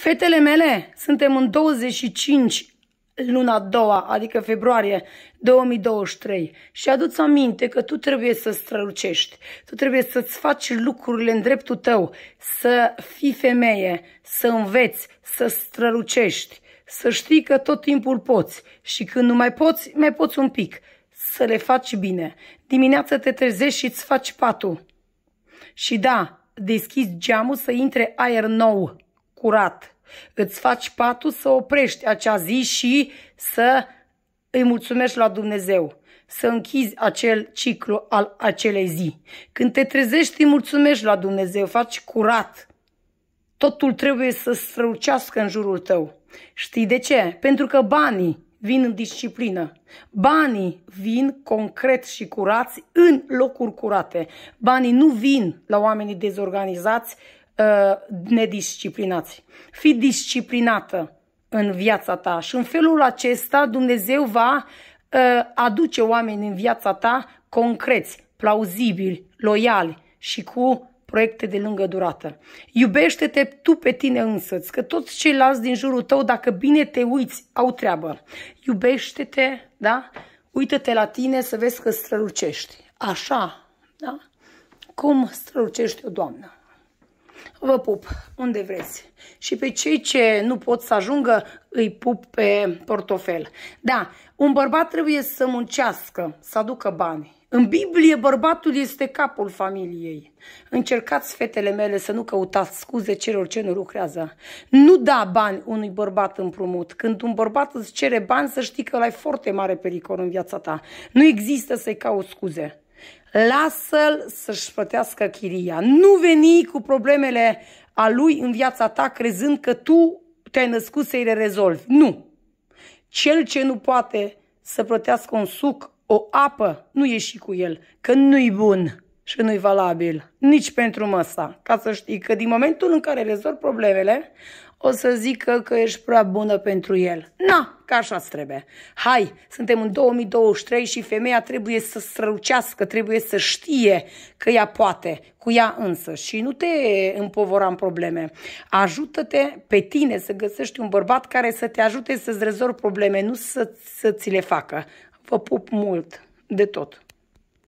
Fetele mele, suntem în 25 luna a doua, adică februarie 2023 și aduți aminte că tu trebuie să strălucești, tu trebuie să-ți faci lucrurile în dreptul tău, să fii femeie, să înveți, să strălucești, să știi că tot timpul poți și când nu mai poți, mai poți un pic, să le faci bine. Dimineața te trezești și îți faci patul. Și da, deschizi geamul să intre aer nou curat. Îți faci patul să oprești acea zi și să îi mulțumești la Dumnezeu să închizi acel ciclu al acelei zi. Când te trezești, îi mulțumești la Dumnezeu, faci curat. Totul trebuie să strălucească în jurul tău. Știi de ce? Pentru că banii vin în disciplină. Banii vin concret și curați în locuri curate. Banii nu vin la oamenii dezorganizați Uh, nedisciplinați. Fii disciplinată în viața ta și în felul acesta Dumnezeu va uh, aduce oameni în viața ta concreți, plauzibili, loiali și cu proiecte de lungă durată. Iubește-te tu pe tine însăți, că toți ceilalți din jurul tău, dacă bine te uiți, au treabă. Iubește-te, da? Uită-te la tine să vezi că strălucești. Așa, da? Cum strălucește o doamnă? Vă pup unde vreți. Și pe cei ce nu pot să ajungă, îi pup pe portofel. Da, un bărbat trebuie să muncească, să aducă bani. În Biblie, bărbatul este capul familiei. Încercați, fetele mele, să nu căutați scuze celor ce nu lucrează. Nu da bani unui bărbat împrumut. Când un bărbat îți cere bani, să știi că ai foarte mare pericol în viața ta. Nu există să-i cauți scuze. Lasă-l să-și plătească chiria. Nu veni cu problemele a lui în viața ta crezând că tu te-ai născut să-i le rezolvi. Nu! Cel ce nu poate să plătească un suc, o apă, nu ieși cu el, că nu-i bun și nu-i valabil nici pentru măsa. Ca să știi că din momentul în care rezolvi problemele, o să zică că ești prea bună pentru el. Na, că așa trebuie. Hai, suntem în 2023 și femeia trebuie să strălucească, trebuie să știe că ea poate cu ea însă și nu te împovora în probleme. Ajută-te pe tine să găsești un bărbat care să te ajute să-ți rezolvi probleme, nu să, să ți le facă. Vă pup mult de tot.